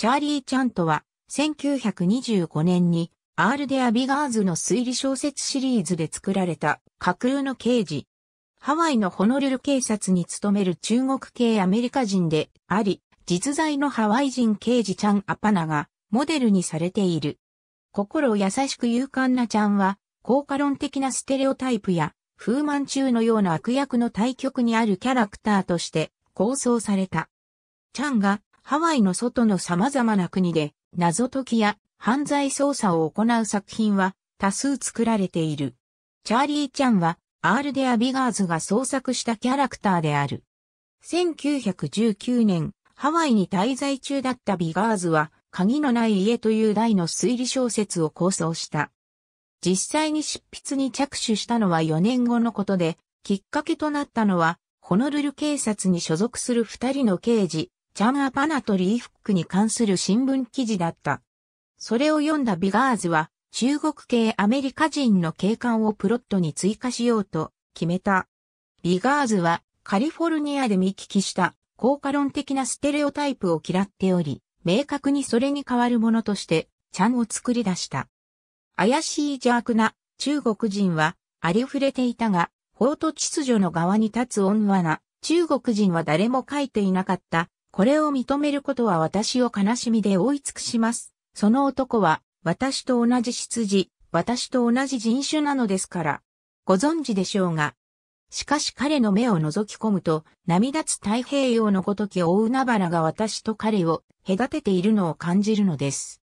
チャーリー・チャントは、1925年に、アール・デ・アビガーズの推理小説シリーズで作られた架空の刑事。ハワイのホノルル警察に勤める中国系アメリカ人であり、実在のハワイ人刑事チャン・アパナがモデルにされている。心優しく勇敢なちゃんは、効果論的なステレオタイプや、風満中のような悪役の対極にあるキャラクターとして構想された。チャンがハワイの外の様々な国で謎解きや犯罪捜査を行う作品は多数作られている。チャーリー・チャンはアール・デア・ビガーズが創作したキャラクターである。1919年、ハワイに滞在中だったビガーズは、鍵のない家という題の推理小説を構想した。実際に執筆に着手したのは4年後のことで、きっかけとなったのは、ホノルル警察に所属する2人の刑事、チャン・アパナとリーフックに関する新聞記事だった。それを読んだビガーズは、中国系アメリカ人の警官をプロットに追加しようと決めた。ビガーズはカリフォルニアで見聞きした効果論的なステレオタイプを嫌っており、明確にそれに代わるものとしてちゃんを作り出した。怪しい邪悪な中国人はありふれていたが、法と秩序の側に立つ温和な中国人は誰も書いていなかったこれを認めることは私を悲しみで覆い尽くします。その男は、私と同じ羊、私と同じ人種なのですから。ご存知でしょうが。しかし彼の目を覗き込むと、波立つ太平洋のごとき大海原が私と彼を隔てているのを感じるのです。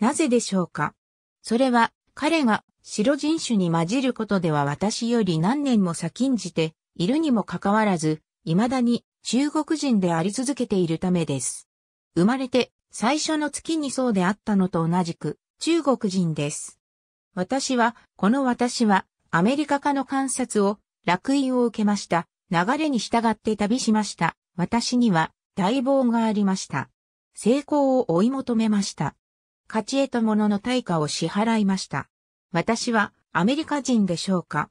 なぜでしょうかそれは、彼が白人種に混じることでは私より何年も先んじているにもかかわらず、未だに中国人であり続けているためです。生まれて最初の月にそうであったのと同じく中国人です。私は、この私はアメリカ化の観察を、落印を受けました。流れに従って旅しました。私には待望がありました。成功を追い求めました。勝ち得たものの対価を支払いました。私はアメリカ人でしょうか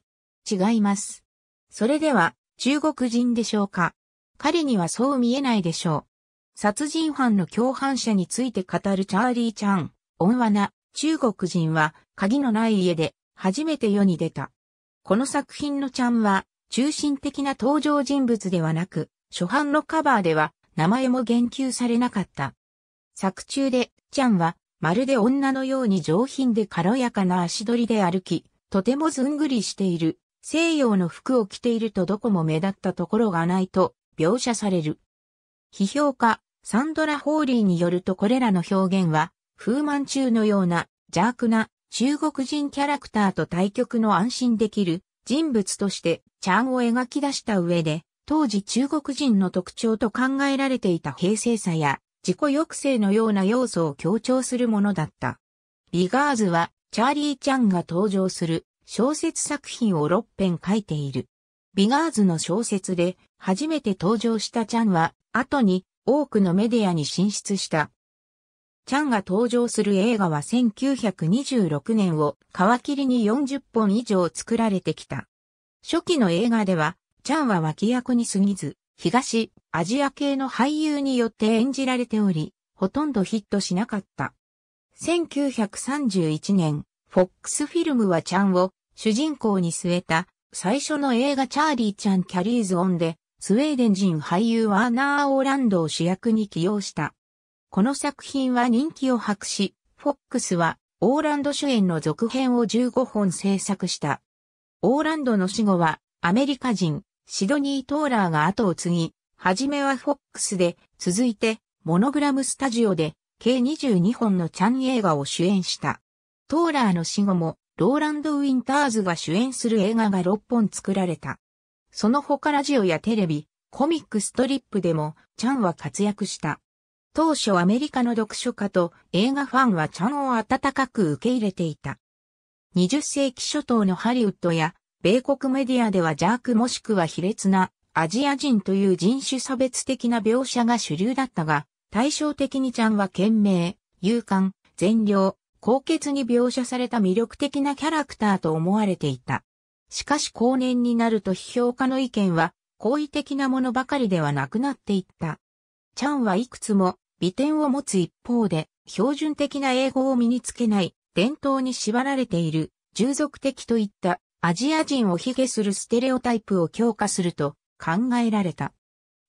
違います。それでは中国人でしょうか彼にはそう見えないでしょう。殺人犯の共犯者について語るチャーリー・ちゃん、温和な中国人は鍵のない家で初めて世に出た。この作品のちゃんは中心的な登場人物ではなく、初版のカバーでは名前も言及されなかった。作中でちゃんはまるで女のように上品で軽やかな足取りで歩き、とてもずんぐりしている。西洋の服を着ているとどこも目立ったところがないと描写される。批評家、サンドラ・ホーリーによるとこれらの表現は、風満中のような邪悪な中国人キャラクターと対局の安心できる人物としてチャンを描き出した上で、当時中国人の特徴と考えられていた平成さや自己抑制のような要素を強調するものだった。ビガーズはチャーリー・チャンが登場する小説作品を6編書いている。ビガーズの小説で初めて登場したチャンは後に多くのメディアに進出した。チャンが登場する映画は1926年を皮切りに40本以上作られてきた。初期の映画では、チャンは脇役に過ぎず、東、アジア系の俳優によって演じられており、ほとんどヒットしなかった。1931年、フォックスフィルムはチャンを主人公に据えた最初の映画チャーリーちゃんキャリーズオンで、スウェーデン人俳優ワーナー・オーランドを主役に起用した。この作品は人気を博し、フォックスはオーランド主演の続編を15本制作した。オーランドの死後はアメリカ人シドニー・トーラーが後を継ぎ、はじめはフォックスで、続いてモノグラムスタジオで計22本のチャン映画を主演した。トーラーの死後もローランド・ウィンターズが主演する映画が6本作られた。その他ラジオやテレビ、コミックストリップでもチャンは活躍した。当初アメリカの読書家と映画ファンはチャンを温かく受け入れていた。20世紀初頭のハリウッドや米国メディアではジャークもしくは卑劣なアジア人という人種差別的な描写が主流だったが、対照的にチャンは懸命、勇敢、善良、高潔に描写された魅力的なキャラクターと思われていた。しかし後年になると批評家の意見は、好意的なものばかりではなくなっていった。チャンはいくつも美点を持つ一方で、標準的な英語を身につけない、伝統に縛られている、従属的といったアジア人を卑下するステレオタイプを強化すると考えられた。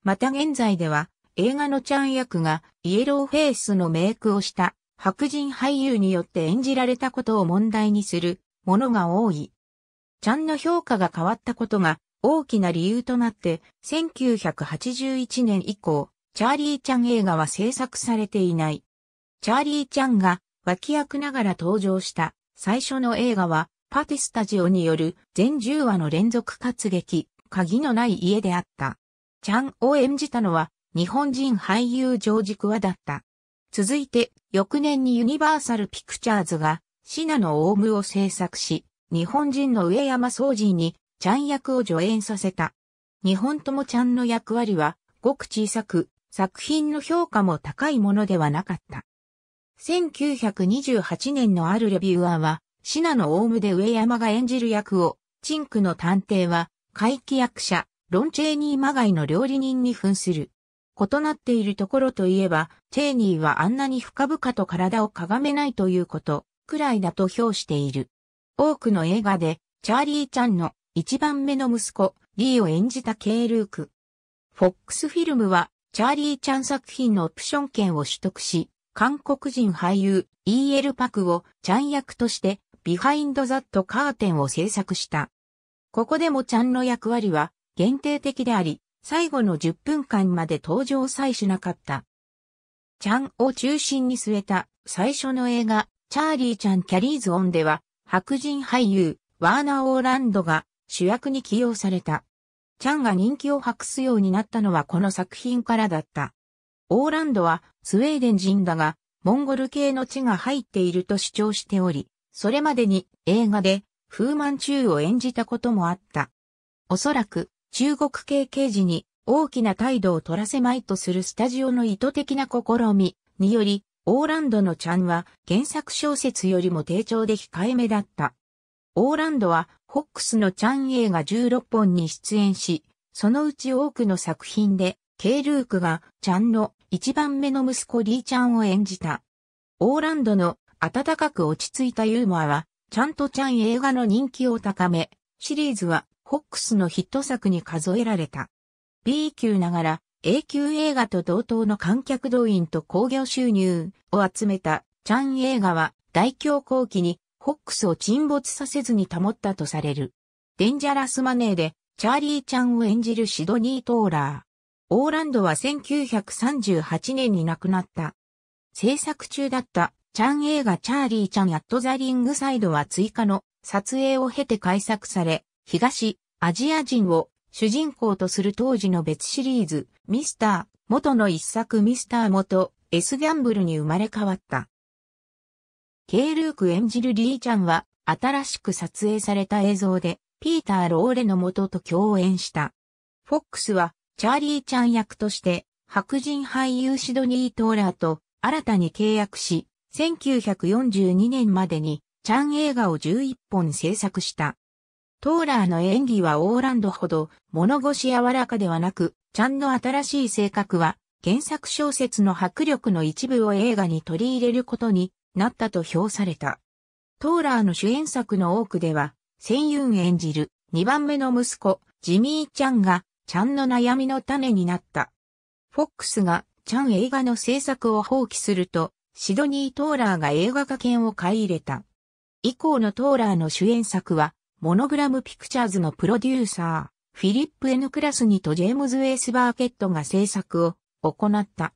また現在では映画のチャン役がイエローフェイスのメイクをした白人俳優によって演じられたことを問題にするものが多い。ちゃんの評価が変わったことが大きな理由となって、1981年以降、チャーリー・チャン映画は制作されていない。チャーリー・チャンが脇役ながら登場した最初の映画は、パティスタジオによる全10話の連続活劇、鍵のない家であった。チャンを演じたのは日本人俳優ジョージ・クワだった。続いて翌年にユニバーサルピクチャーズが、シナのオウムを制作し、日本人の上山総人に、ちゃん役を助演させた。日本ともちゃんの役割は、ごく小さく、作品の評価も高いものではなかった。1928年のあるレビューアーは、シナのオウムで上山が演じる役を、チンクの探偵は、怪奇役者、ロンチェーニーマガイの料理人に扮する。異なっているところといえば、チェーニーはあんなに深々と体をかがめないということ、くらいだと評している。多くの映画で、チャーリーちゃんの一番目の息子、リーを演じたケイ・ルーク。フォックスフィルムは、チャーリーちゃん作品のオプション権を取得し、韓国人俳優、E.L. パクをちゃん役として、ビハインド・ザット・カーテンを制作した。ここでもちゃんの役割は限定的であり、最後の10分間まで登場さえしなかった。ちゃんを中心に据えた最初の映画、チャーリーちゃんキャリーズオンでは、白人俳優、ワーナー・オーランドが主役に起用された。チャンが人気を博すようになったのはこの作品からだった。オーランドはスウェーデン人だが、モンゴル系の地が入っていると主張しており、それまでに映画でフーマンチューを演じたこともあった。おそらく中国系刑事に大きな態度を取らせまいとするスタジオの意図的な試みにより、オーランドのちゃんは原作小説よりも低調で控えめだった。オーランドは、ホックスのちゃん映画16本に出演し、そのうち多くの作品で、ケイ・ルークが、ちゃんの一番目の息子リーちゃんを演じた。オーランドの暖かく落ち着いたユーモアは、ちゃんとちゃん映画の人気を高め、シリーズはホックスのヒット作に数えられた。B 級ながら A 級映画と同等の観客動員と興行収入を集めたチャン映画は大恐慌期にホックスを沈没させずに保ったとされる。デンジャラスマネーでチャーリーちゃんを演じるシドニー・トーラー。オーランドは1938年に亡くなった。制作中だったチャン映画チャーリーちゃんアットザリングサイドは追加の撮影を経て改作され、東、アジア人を主人公とする当時の別シリーズ、ミスター、元の一作ミスター元、S ギャンブルに生まれ変わった。ケイ・ルーク演じるリーちゃんは、新しく撮影された映像で、ピーター・ローレの元と共演した。フォックスは、チャーリーちゃん役として、白人俳優シドニー・トーラーと新たに契約し、1942年までに、ちゃん映画を11本制作した。トーラーの演技はオーランドほど物腰柔らかではなく、ちゃんの新しい性格は原作小説の迫力の一部を映画に取り入れることになったと評された。トーラーの主演作の多くでは、センユン演じる2番目の息子、ジミー・ちゃんが、ちゃんの悩みの種になった。フォックスが、ちゃん映画の制作を放棄すると、シドニー・トーラーが映画化権を買い入れた。以降のトーラーの主演作は、モノグラムピクチャーズのプロデューサー、フィリップ・エヌ・クラスにとジェームズ・ウェイスバーケットが制作を行った。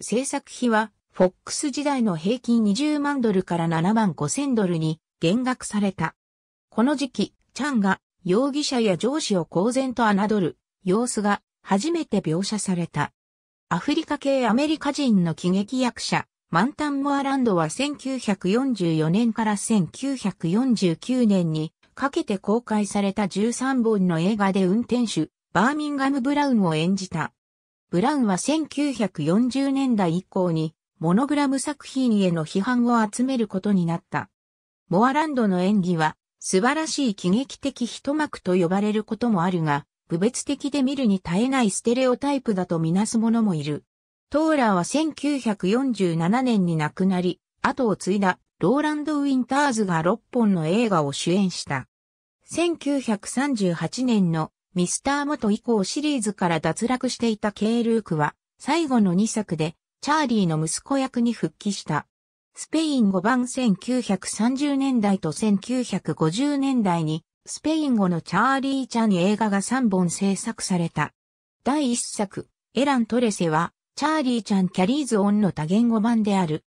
制作費は、フォックス時代の平均20万ドルから7万5千ドルに減額された。この時期、チャンが容疑者や上司を公然と侮る様子が初めて描写された。アフリカ系アメリカ人の喜劇役者、マンタン・モアランドは1944年から1949年にかけて公開された13本の映画で運転手、バーミンガム・ブラウンを演じた。ブラウンは1940年代以降に、モノグラム作品への批判を集めることになった。モアランドの演技は、素晴らしい喜劇的一幕と呼ばれることもあるが、部別的で見るに耐えないステレオタイプだとみなす者もいる。トーラーは1947年に亡くなり、後を継いだローランド・ウィンターズが6本の映画を主演した。1938年のミスター元以降シリーズから脱落していたケールークは最後の2作でチャーリーの息子役に復帰した。スペイン語版1930年代と1950年代にスペイン語のチャーリーちゃん映画が3本制作された。第1作、エラントレセはチャーリーちゃんキャリーズオンの多言語版である。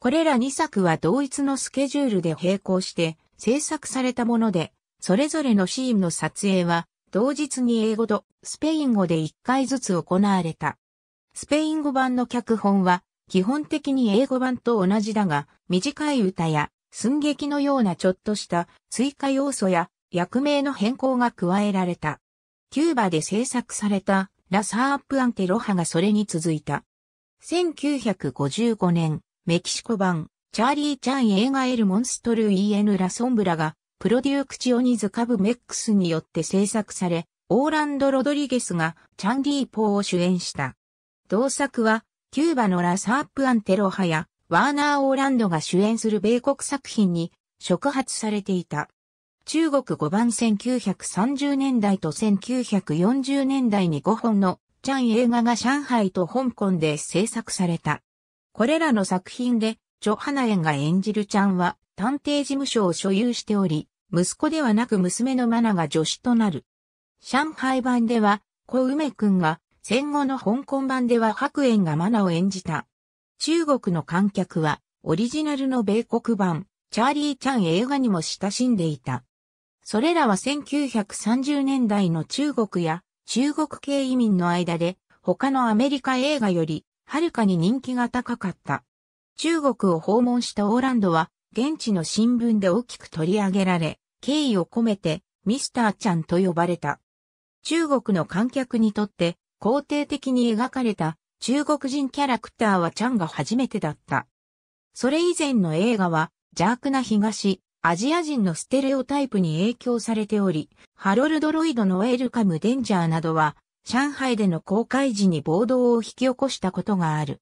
これら2作は同一のスケジュールで並行して制作されたもので、それぞれのシーンの撮影は、同日に英語とスペイン語で1回ずつ行われた。スペイン語版の脚本は、基本的に英語版と同じだが、短い歌や寸劇のようなちょっとした追加要素や役名の変更が加えられた。キューバで制作されたラサープアンテロハがそれに続いた。1955年、メキシコ版チャーリー・チャン映画エル・モンストル・イエヌ・ラ・ソンブラがプロデュークチオニズ・カブ・メックスによって制作され、オーランド・ロドリゲスがチャンディー・ポーを主演した。同作は、キューバのラサープ・アンテロ派や、ワーナー・オーランドが主演する米国作品に触発されていた。中国5番1930年代と1940年代に5本のチャン映画が上海と香港で制作された。これらの作品でジョハナエンが演じるちゃんは探偵事務所を所有しており、息子ではなく娘のマナが助手となる。上海版では、コウメ君が、戦後の香港版では白煙がマナを演じた。中国の観客は、オリジナルの米国版、チャーリー・ちゃん映画にも親しんでいた。それらは1930年代の中国や中国系移民の間で他のアメリカ映画よりはるかに人気が高かった。中国を訪問したオーランドは、現地の新聞で大きく取り上げられ、敬意を込めて、ミスターちゃんと呼ばれた。中国の観客にとって、肯定的に描かれた中国人キャラクターはちゃんが初めてだった。それ以前の映画は、邪悪な東、アジア人のステレオタイプに影響されており、ハロルド・ロイドのウェルカム・デンジャーなどは、上海での公開時に暴動を引き起こしたことがある。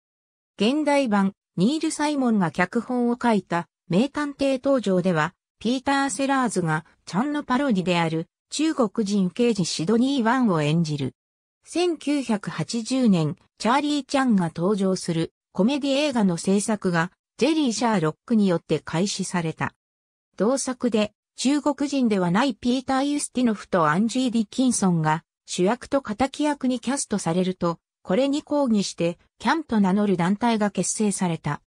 現代版、ニール・サイモンが脚本を書いた名探偵登場では、ピーター・セラーズがちゃんのパロディである中国人刑事シドニー・ワンを演じる。1980年、チャーリー・チャンが登場するコメディ映画の制作がジェリー・シャーロックによって開始された。同作で中国人ではないピーター・ユスティノフとアンジー・ディキンソンが主役と仇役にキャストされると、これに抗議して、キャンと名乗る団体が結成された。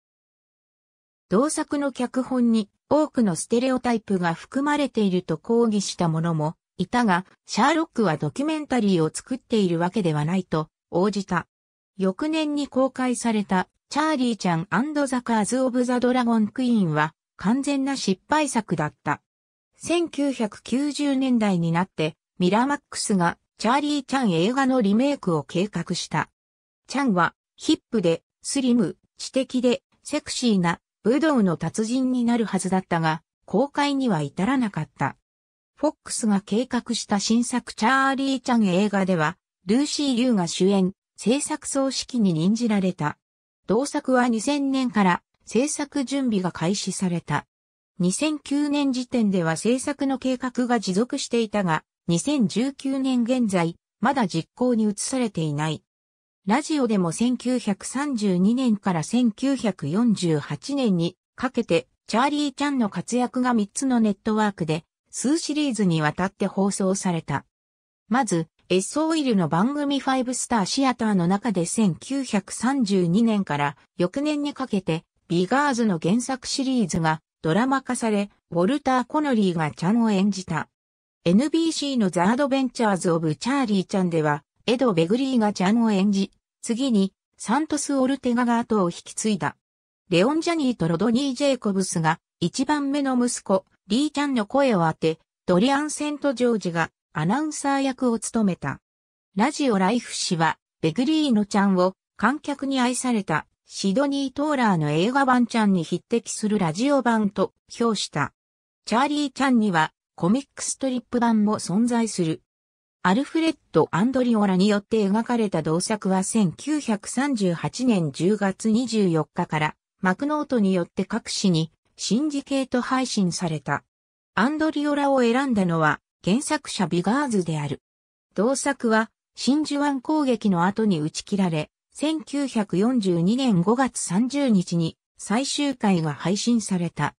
同作の脚本に多くのステレオタイプが含まれていると抗議した者もいたが、シャーロックはドキュメンタリーを作っているわけではないと応じた。翌年に公開された、チャーリーちゃんザ・カーズ・オブ・ザ・ドラゴン・クイーンは完全な失敗作だった。1990年代になって、ミラーマックスがチャーリー・チャン映画のリメイクを計画した。チャンは、ヒップで、スリム、知的で、セクシーな、武道の達人になるはずだったが、公開には至らなかった。フォックスが計画した新作チャーリー・チャン映画では、ルーシー・リュウが主演、制作総指揮に任じられた。同作は2000年から制作準備が開始された。2009年時点では制作の計画が持続していたが、2019年現在、まだ実行に移されていない。ラジオでも1932年から1948年にかけて、チャーリー・ちゃんの活躍が3つのネットワークで、数シリーズにわたって放送された。まず、エッソオイルの番組5スターシアターの中で1932年から翌年にかけて、ビガーズの原作シリーズがドラマ化され、ウォルター・コノリーがちゃんを演じた。NBC のザ・アドベンチャーズ・オブ・チャーリー・ちゃんでは、エド・ベグリーがちゃんを演じ、次に、サントス・オルテガが後を引き継いだ。レオン・ジャニーとロドニー・ジェイコブスが、一番目の息子、リーちゃんの声を当て、ドリアン・セント・ジョージがアナウンサー役を務めた。ラジオ・ライフ氏は、ベグリーのちゃんを観客に愛されたシドニー・トーラーの映画版ちゃんに匹敵するラジオ版と評した。チャーリーちゃんにはコミックストリップ版も存在する。アルフレッド・アンドリオラによって描かれた同作は1938年10月24日からマクノートによって各紙にシンジケート配信された。アンドリオラを選んだのは原作者ビガーズである。同作は真珠湾攻撃の後に打ち切られ、1942年5月30日に最終回が配信された。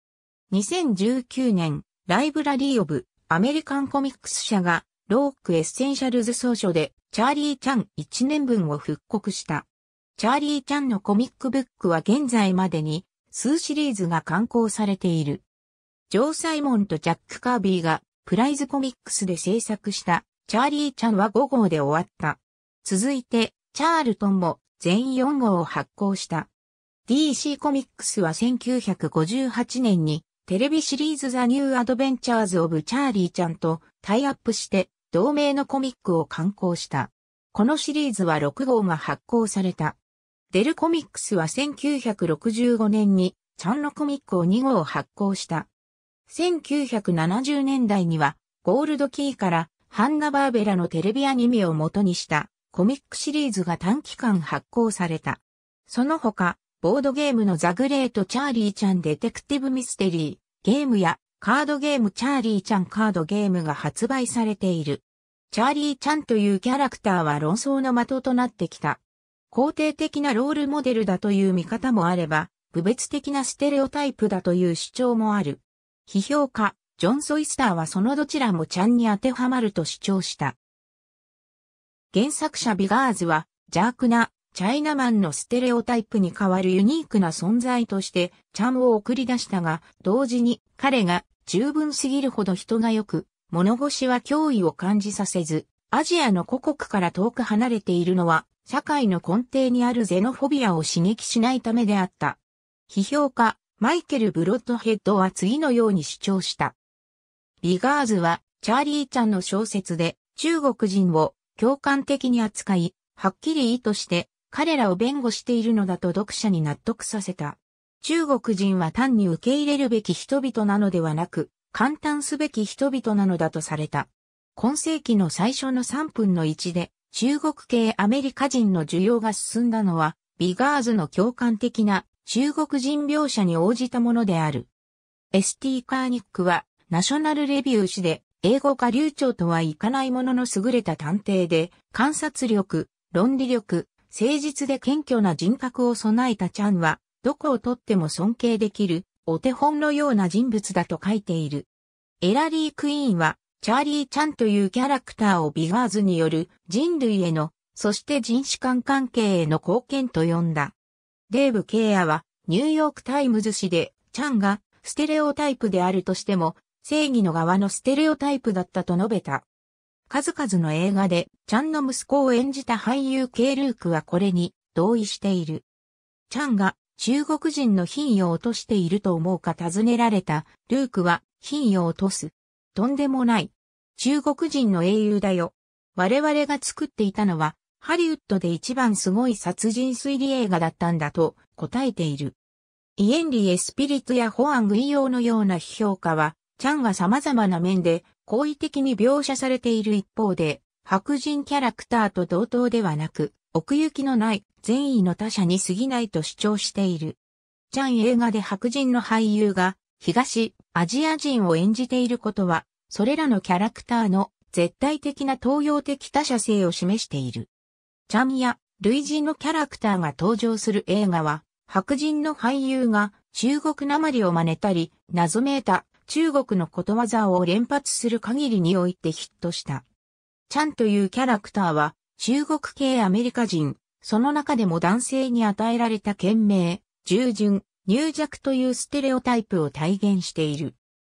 2019年ライブラリー・オブ・アメリカン・コミックス社が、ローク・エッセンシャルズ総書で、チャーリー・チャン1年分を復刻した。チャーリー・チャンのコミックブックは現在までに、数シリーズが刊行されている。ジョー・サイモンとジャック・カービーが、プライズコミックスで制作した、チャーリー・チャンは5号で終わった。続いて、チャールトンも全4号を発行した。DC コミックスは1958年にテレビシリーズザ・ニュー・アドベンチャーズ・オブ・チャーリーちゃんとタイアップして同名のコミックを刊行した。このシリーズは6号が発行された。デルコミックスは1965年にちゃんのコミックを2号発行した。1970年代にはゴールドキーからハンナ・バーベラのテレビアニメを元にしたコミックシリーズが短期間発行された。その他、ボードゲームのザ・グレート・チャーリーちゃん・デテクティブ・ミステリー。ゲームやカードゲームチャーリーちゃんカードゲームが発売されている。チャーリーちゃんというキャラクターは論争の的となってきた。肯定的なロールモデルだという見方もあれば、部別的なステレオタイプだという主張もある。批評家、ジョン・ソイスターはそのどちらもちゃんに当てはまると主張した。原作者ビガーズは、邪悪なチャイナマンのステレオタイプに代わるユニークな存在として、チャンを送り出したが、同時に彼が十分すぎるほど人が良く、物腰は脅威を感じさせず、アジアの古国から遠く離れているのは、社会の根底にあるゼノフォビアを刺激しないためであった。批評家、マイケル・ブロッドヘッドは次のように主張した。ビガーズは、チャーリーちゃんの小説で、中国人を共感的に扱い、はっきり意図して彼らを弁護しているのだと読者に納得させた。中国人は単に受け入れるべき人々なのではなく、簡単すべき人々なのだとされた。今世紀の最初の3分の1で、中国系アメリカ人の需要が進んだのは、ビガーズの共感的な中国人描写に応じたものである。ST カーニックは、ナショナルレビュー誌で、英語が流暢とはいかないものの優れた探偵で、観察力、論理力、誠実で謙虚な人格を備えたチャンは、どこをとっても尊敬できる、お手本のような人物だと書いている。エラリー・クイーンは、チャーリー・チャンというキャラクターをビガーズによる人類への、そして人種間関係への貢献と呼んだ。デーブ・ケイアは、ニューヨーク・タイムズ紙で、チャンが、ステレオタイプであるとしても、正義の側のステレオタイプだったと述べた。数々の映画で、チャンの息子を演じた俳優ケイ・ルークはこれに同意している。チャンが中国人の品位を落としていると思うか尋ねられた、ルークは品位を落とす。とんでもない。中国人の英雄だよ。我々が作っていたのは、ハリウッドで一番すごい殺人推理映画だったんだと答えている。イエンリエ・スピリットやホアン・グイヨーのような批評家は、チャンが様々な面で好意的に描写されている一方で、白人キャラクターと同等ではなく、奥行きのない善意の他者に過ぎないと主張している。チャン映画で白人の俳優が東アジア人を演じていることは、それらのキャラクターの絶対的な東洋的他者性を示している。チャンや類人のキャラクターが登場する映画は、白人の俳優が中国なまりを真似たり、謎めいた中国のことわざを連発する限りにおいてヒットした。チャンというキャラクターは中国系アメリカ人、その中でも男性に与えられた賢明、従順、入弱というステレオタイプを体現している。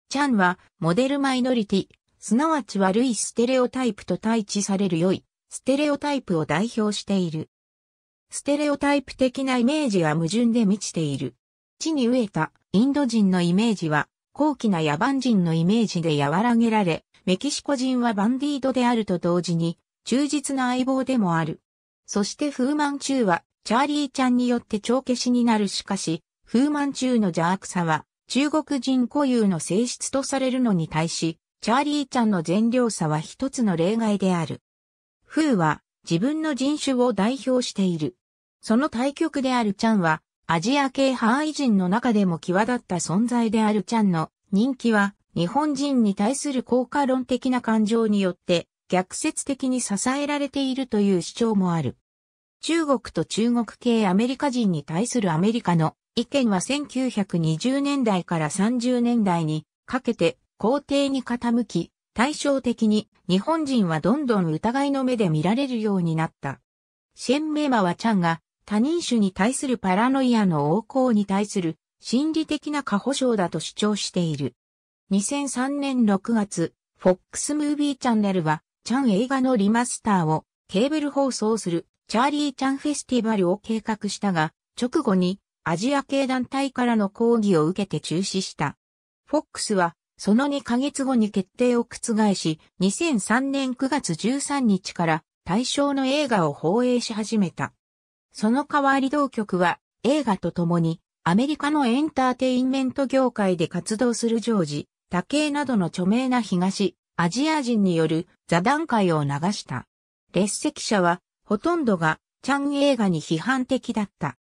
チャンはモデルマイノリティ、すなわち悪いステレオタイプと対峙される良い、ステレオタイプを代表している。ステレオタイプ的なイメージは矛盾で満ちている。地に植えたインド人のイメージは高貴な野蛮人のイメージで和らげられ、メキシコ人はバンディードであると同時に、忠実な相棒でもある。そしてフーマンチューは、チャーリーちゃんによって帳消しになるしかし、フーマンチューの邪悪さは、中国人固有の性質とされるのに対し、チャーリーちゃんの善良さは一つの例外である。フーは、自分の人種を代表している。その対極であるチャンは、アジア系ハーイ人の中でも際立った存在であるチャンの人気は日本人に対する効果論的な感情によって逆説的に支えられているという主張もある。中国と中国系アメリカ人に対するアメリカの意見は1920年代から30年代にかけて肯定に傾き、対照的に日本人はどんどん疑いの目で見られるようになった。シェンメマはチャンが他人種に対するパラノイアの横行に対する心理的な過保障だと主張している。2003年6月、FOX ムービーチャンネルは、チャン映画のリマスターをケーブル放送するチャーリーチャンフェスティバルを計画したが、直後にアジア系団体からの抗議を受けて中止した。FOX は、その2ヶ月後に決定を覆し、2003年9月13日から対象の映画を放映し始めた。その代わり同局は映画と共にアメリカのエンターテインメント業界で活動するジョージ、タケイなどの著名な東、アジア人による座談会を流した。列席者はほとんどがチャン映画に批判的だった。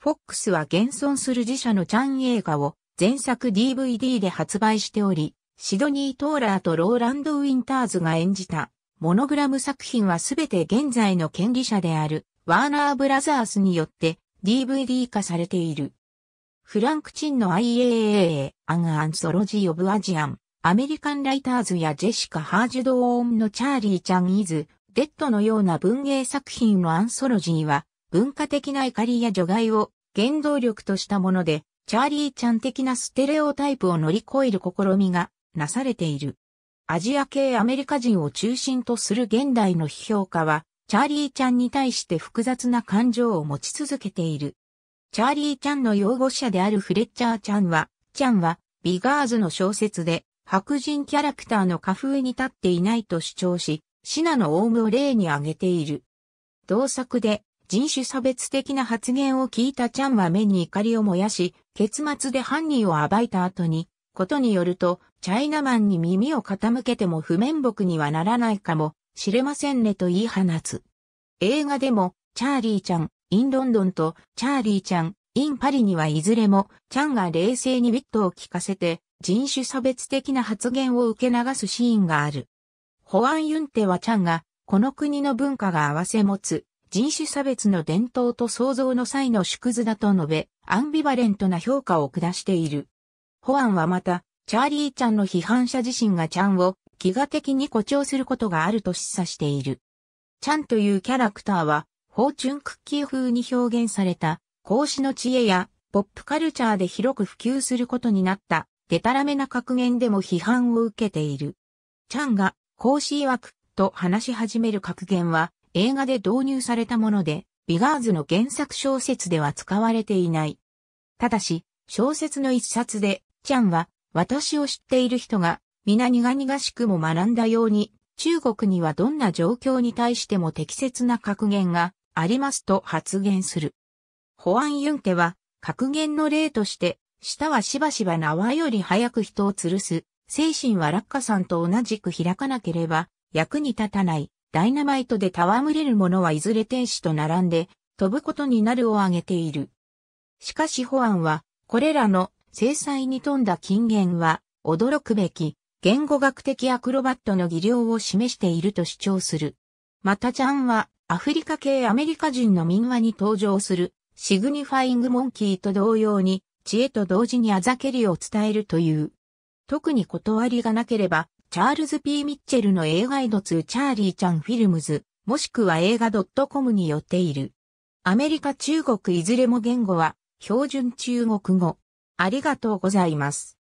フォックスは現存する自社のチャン映画を前作 DVD で発売しており、シドニー・トーラーとローランド・ウィンターズが演じたモノグラム作品はすべて現在の権利者であるワーナーブラザースによって DVD 化されている。フランク・チンの IAAA、アン・アンソロジー・オブ・アジアン、アメリカン・ライターズやジェシカ・ハージュドーンのチャーリー・ちゃん・イズ、デッドのような文芸作品のアンソロジーは、文化的な怒りや除外を原動力としたもので、チャーリーちゃん的なステレオタイプを乗り越える試みがなされている。アジア系アメリカ人を中心とする現代の批評家は、チャーリーちゃんに対して複雑な感情を持ち続けている。チャーリーちゃんの擁護者であるフレッチャーちゃんは、ちゃんは、ビガーズの小説で、白人キャラクターの花風に立っていないと主張し、シナのオウムを例に挙げている。同作で、人種差別的な発言を聞いたちゃんは目に怒りを燃やし、結末で犯人を暴いた後に、ことによると、チャイナマンに耳を傾けても不面目にはならないかも、知れませんねと言い放つ。映画でも、チャーリーちゃん、インロンドンと、チャーリーちゃん、インパリにはいずれも、チャンが冷静にウィットを聞かせて、人種差別的な発言を受け流すシーンがある。ホアン・ユンテはチャンが、この国の文化が合わせ持つ、人種差別の伝統と創造の際の縮図だと述べ、アンビバレントな評価を下している。ホアンはまた、チャーリーちゃんの批判者自身がちゃんをギガ的に誇張することがあると示唆している。チャンというキャラクターは、フォーチュンクッキー風に表現された、孔子の知恵や、ポップカルチャーで広く普及することになった、デタラメな格言でも批判を受けている。チャンが、孔子曰く、と話し始める格言は、映画で導入されたもので、ビガーズの原作小説では使われていない。ただし、小説の一冊で、チャンは、私を知っている人が皆苦々しくも学んだように、中国にはどんな状況に対しても適切な格言がありますと発言する。保安ユンケは、格言の例として、舌はしばしば縄より早く人を吊るす、精神は落下さんと同じく開かなければ、役に立たない、ダイナマイトで戯れる者はいずれ天使と並んで、飛ぶことになるを挙げている。しかし保安は、これらの制裁に富んだ金言は、驚くべき、言語学的アクロバットの技量を示していると主張する。またちゃんはアフリカ系アメリカ人の民話に登場するシグニファイングモンキーと同様に知恵と同時にあざけりを伝えるという。特に断りがなければ、チャールズ・ P・ ミッチェルの映画イドツーチャーリーちゃんフィルムズ、もしくは映画 .com によっている。アメリカ中国いずれも言語は標準中国語。ありがとうございます。